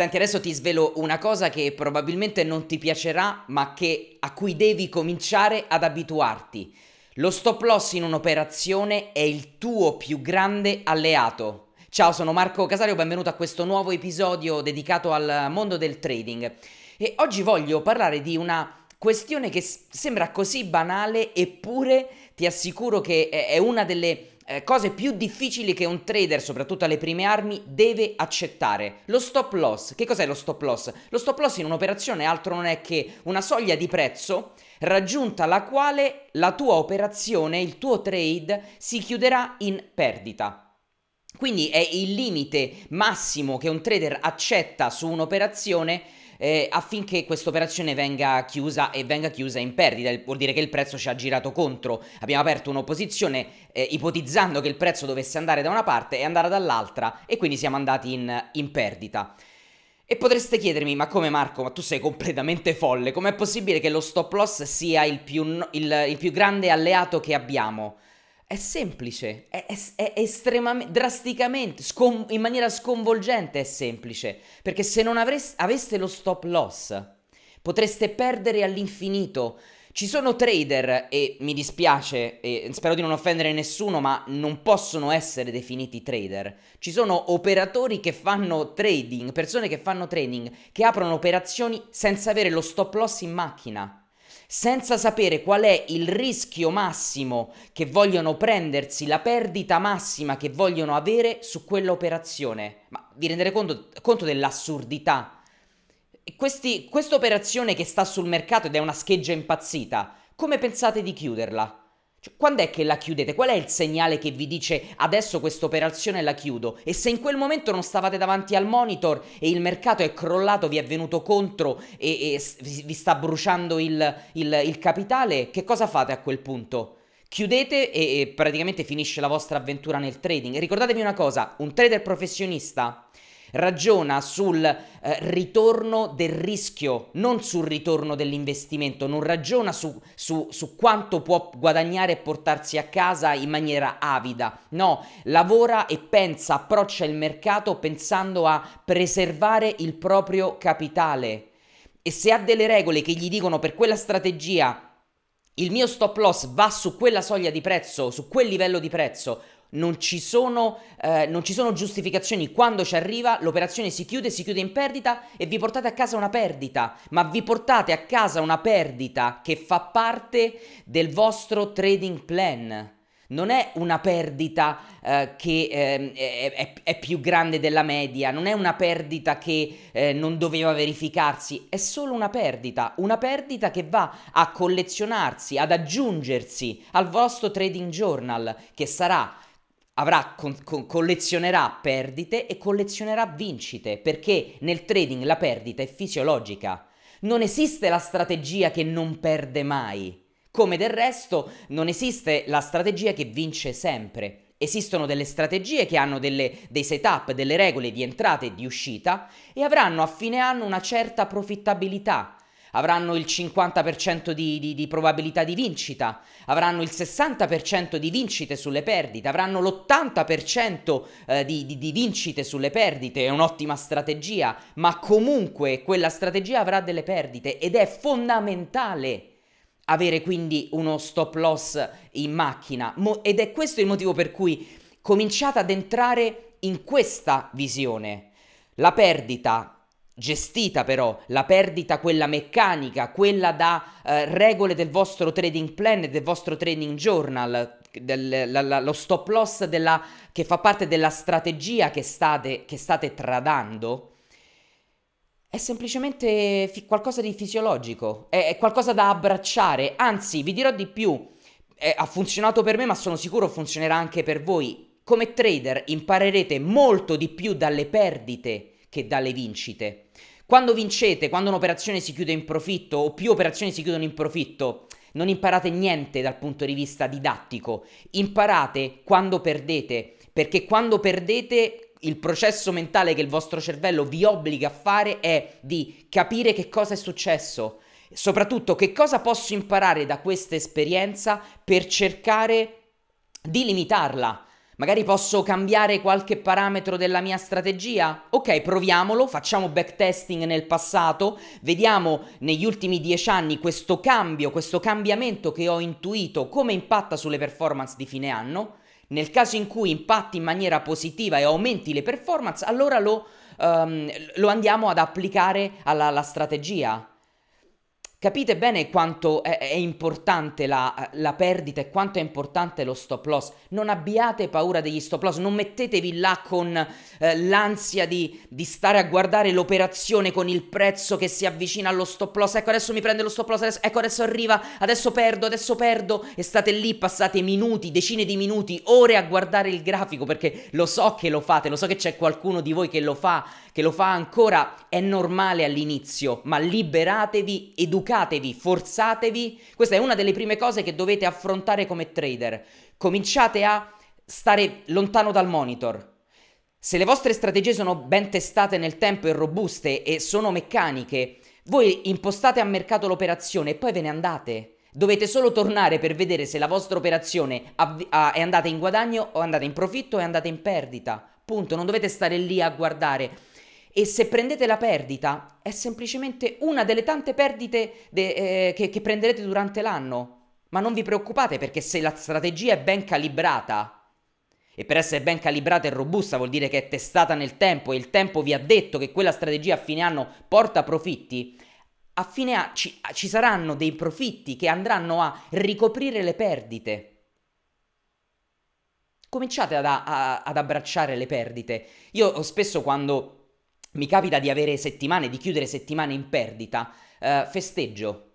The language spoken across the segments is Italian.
Senti, adesso ti svelo una cosa che probabilmente non ti piacerà, ma che, a cui devi cominciare ad abituarti. Lo stop loss in un'operazione è il tuo più grande alleato. Ciao, sono Marco Casario, benvenuto a questo nuovo episodio dedicato al mondo del trading. E oggi voglio parlare di una questione che sembra così banale, eppure ti assicuro che è una delle eh, cose più difficili che un trader, soprattutto alle prime armi, deve accettare. Lo stop loss. Che cos'è lo stop loss? Lo stop loss in un'operazione altro non è che una soglia di prezzo raggiunta la quale la tua operazione, il tuo trade, si chiuderà in perdita. Quindi è il limite massimo che un trader accetta su un'operazione eh, affinché questa operazione venga chiusa e venga chiusa in perdita, vuol dire che il prezzo ci ha girato contro, abbiamo aperto un'opposizione eh, ipotizzando che il prezzo dovesse andare da una parte e andare dall'altra e quindi siamo andati in, in perdita. E potreste chiedermi, ma come Marco, ma tu sei completamente folle, com'è possibile che lo stop loss sia il più, il, il più grande alleato che abbiamo? è semplice, è, è, è estremamente, drasticamente, scon- in maniera sconvolgente è semplice, perché se non avreste, aveste lo stop loss potreste perdere all'infinito. Ci sono trader, e mi dispiace, e spero di non offendere nessuno, ma non possono essere definiti trader. Ci sono operatori che fanno trading, persone che fanno trading, che aprono operazioni senza avere lo stop loss in macchina senza sapere qual è il rischio massimo che vogliono prendersi, la perdita massima che vogliono avere su quell'operazione. Ma vi rendete conto, conto dell'assurdità? Questa operazione che sta sul mercato ed è una scheggia impazzita, come pensate di chiuderla? Cioè, quando è che la chiudete? Qual è il segnale che vi dice adesso questa operazione la chiudo? E se in quel momento non stavate davanti al monitor e il mercato è crollato, vi è venuto contro e, e vi sta bruciando il, il, il capitale, che cosa fate a quel punto? Chiudete e, e praticamente finisce la vostra avventura nel trading. ricordatevi una cosa, un trader professionista ragiona sul eh, ritorno del rischio, non sul ritorno dell'investimento, non ragiona su, su, su quanto può guadagnare e portarsi a casa in maniera avida, no, lavora e pensa, approccia il mercato pensando a preservare il proprio capitale. E se ha delle regole che gli dicono per quella strategia il mio stop loss va su quella soglia di prezzo, su quel livello di prezzo, non ci, sono, eh, non ci sono giustificazioni. Quando ci arriva, l'operazione si chiude, si chiude in perdita e vi portate a casa una perdita. Ma vi portate a casa una perdita che fa parte del vostro trading plan non è una perdita eh, che eh, è, è, più grande della media, non è una perdita che eh, non doveva verificarsi, è solo una perdita, una perdita che va a collezionarsi, ad aggiungersi al vostro trading journal, che sarà avrà, con, con, collezionerà perdite e collezionerà vincite, perché nel trading la perdita è fisiologica. Non esiste la strategia che non perde mai, come del resto non esiste la strategia che vince sempre. Esistono delle strategie che hanno delle, dei setup, delle regole di entrata e di uscita e avranno a fine anno una certa profittabilità, avranno il 50% di, di, di probabilità di vincita, avranno il 60% di vincite sulle perdite, avranno l'80% eh, di, di vincite sulle perdite, è un'ottima strategia, ma comunque quella strategia avrà delle perdite ed è fondamentale avere quindi uno stop loss in macchina Mo- ed è questo il motivo per cui cominciate ad entrare in questa visione. La perdita gestita però la perdita quella meccanica, quella da eh, regole del vostro trading plan del vostro trading journal, del, la, la, lo stop loss della, che fa parte della strategia che state, che state tradando, è semplicemente fi- qualcosa di fisiologico, è, è, qualcosa da abbracciare, anzi vi dirò di più, è, ha funzionato per me ma sono sicuro funzionerà anche per voi. Come trader imparerete molto di più dalle perdite che dalle vincite. Quando vincete, quando un'operazione si chiude in profitto o più operazioni si chiudono in profitto, non imparate niente dal punto di vista didattico, imparate quando perdete, perché quando perdete il processo mentale che il vostro cervello vi obbliga a fare è di capire che cosa è successo, soprattutto che cosa posso imparare da questa esperienza per cercare di limitarla. Magari posso cambiare qualche parametro della mia strategia? Ok, proviamolo, facciamo backtesting nel passato, vediamo negli ultimi dieci anni questo cambio, questo cambiamento che ho intuito, come impatta sulle performance di fine anno. Nel caso in cui impatti in maniera positiva e aumenti le performance, allora lo, um, lo andiamo ad applicare alla, alla strategia. Capite bene quanto è, è importante la, la, perdita e quanto è importante lo stop loss. Non abbiate paura degli stop loss, non mettetevi là con eh, l'ansia di, di, stare a guardare l'operazione con il prezzo che si avvicina allo stop loss. Ecco adesso mi prende lo stop loss, adesso, ecco adesso arriva, adesso perdo, adesso perdo. E state lì, passate minuti, decine di minuti, ore a guardare il grafico perché lo so che lo fate, lo so che c'è qualcuno di voi che lo fa, che lo fa ancora, è normale all'inizio, ma liberatevi, educatevi, forzatevi. Questa è una delle prime cose che dovete affrontare come trader. Cominciate a stare lontano dal monitor. Se le vostre strategie sono ben testate nel tempo e robuste e sono meccaniche, voi impostate a mercato l'operazione e poi ve ne andate. Dovete solo tornare per vedere se la vostra operazione è andata in guadagno o è andata in profitto o è andata in perdita. Punto, non dovete stare lì a guardare e se prendete la perdita, è semplicemente una delle tante perdite de, eh, che, che prenderete durante l'anno. Ma non vi preoccupate perché se la strategia è ben calibrata, e per essere ben calibrata e robusta vuol dire che è testata nel tempo e il tempo vi ha detto che quella strategia a fine anno porta profitti, a fine anno ci, ci saranno dei profitti che andranno a ricoprire le perdite. Cominciate ad, a, ad abbracciare le perdite. Io spesso quando mi capita di avere settimane, di chiudere settimane in perdita, eh, festeggio.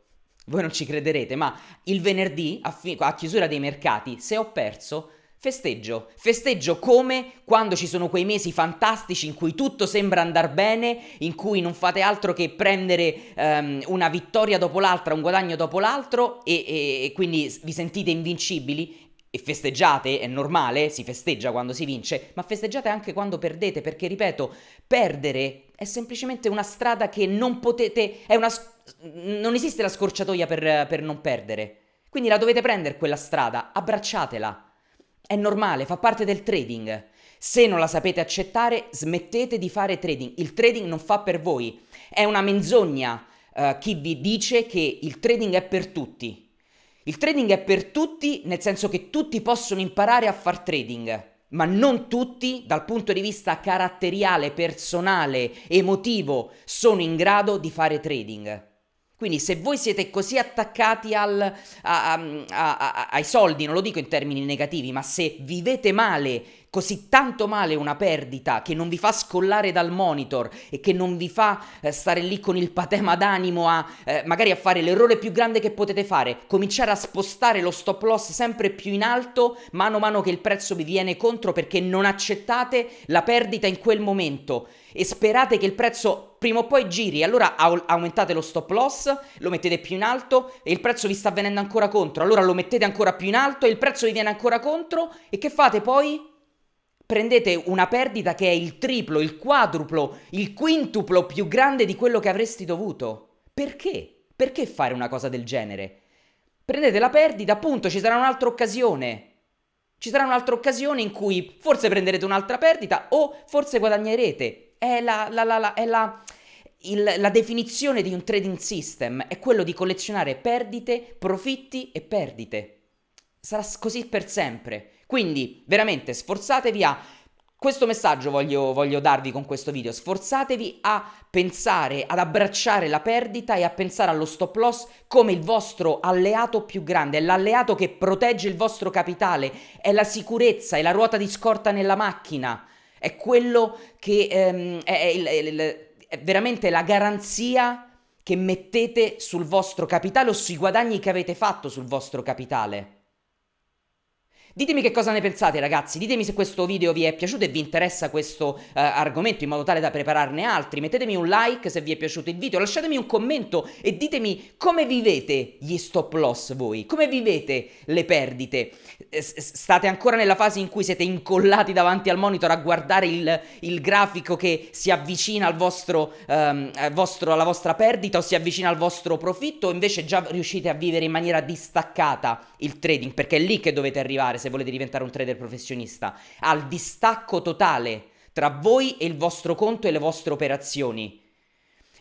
Voi non ci crederete, ma il venerdì, a, fi- a chiusura dei mercati, se ho perso, Festeggio, festeggio come quando ci sono quei mesi fantastici in cui tutto sembra andare bene, in cui non fate altro che prendere um, una vittoria dopo l'altra, un guadagno dopo l'altro e, e, e quindi vi sentite invincibili e festeggiate, è normale, si festeggia quando si vince, ma festeggiate anche quando perdete, perché ripeto, perdere è semplicemente una strada che non potete, una, non esiste la scorciatoia per, per non perdere. Quindi la dovete prendere quella strada, abbracciatela. È normale, fa parte del trading. Se non la sapete accettare, smettete di fare trading. Il trading non fa per voi. È una menzogna uh, chi vi dice che il trading è per tutti. Il trading è per tutti, nel senso che tutti possono imparare a far trading ma non tutti, dal punto di vista caratteriale, personale, emotivo, sono in grado di fare trading. Quindi se voi siete così attaccati al, a, a, a, ai soldi, non lo dico in termini negativi, ma se vivete male così tanto male una perdita che non vi fa scollare dal monitor e che non vi fa eh, stare lì con il patema d'animo a eh, magari a fare l'errore più grande che potete fare, cominciare a spostare lo stop loss sempre più in alto mano a mano che il prezzo vi viene contro perché non accettate la perdita in quel momento e sperate che il prezzo prima o poi giri, allora aumentate lo stop loss, lo mettete più in alto e il prezzo vi sta venendo ancora contro, allora lo mettete ancora più in alto e il prezzo vi viene ancora contro e che fate poi? prendete una perdita che è il triplo, il quadruplo, il quintuplo più grande di quello che avresti dovuto. Perché? Perché fare una cosa del genere? Prendete la perdita, appunto, ci sarà un'altra occasione. Ci sarà un'altra occasione in cui forse prenderete un'altra perdita o forse guadagnerete. È la, la, la, è la, il, la definizione di un trading system, è quello di collezionare perdite, profitti e perdite. Sarà così per sempre. Quindi veramente sforzatevi a questo messaggio voglio, voglio, darvi con questo video. Sforzatevi a pensare, ad abbracciare la perdita e a pensare allo stop loss come il vostro alleato più grande, è l'alleato che protegge il vostro capitale, è la sicurezza, è la ruota di scorta nella macchina, è quello che ehm, è, il, è, il, è veramente la garanzia che mettete sul vostro capitale o sui guadagni che avete fatto sul vostro capitale. Ditemi che cosa ne pensate ragazzi, ditemi se questo video vi è piaciuto e vi interessa questo eh, argomento in modo tale da prepararne altri, mettetemi un like se vi è piaciuto il video, lasciatemi un commento e ditemi come vivete gli stop loss voi, come vivete le perdite, eh, state ancora nella fase in cui siete incollati davanti al monitor a guardare il, il grafico che si avvicina al vostro, ehm, vostro, alla vostra perdita o si avvicina al vostro profitto o invece già riuscite a vivere in maniera distaccata il trading perché è lì che dovete arrivare se volete diventare un trader professionista, al distacco totale tra voi e il vostro conto e le vostre operazioni.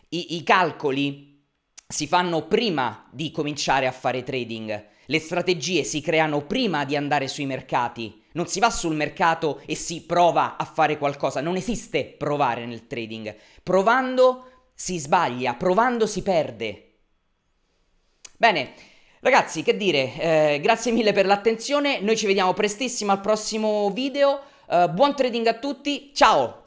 I, i calcoli si fanno prima di cominciare a fare trading, le strategie si creano prima di andare sui mercati. Non si va sul mercato e si prova a fare qualcosa, non esiste provare nel trading. Provando si sbaglia, provando si perde. Bene, Ragazzi, che dire, eh, grazie mille per l'attenzione, noi ci vediamo prestissimo al prossimo video, eh, buon trading a tutti, ciao!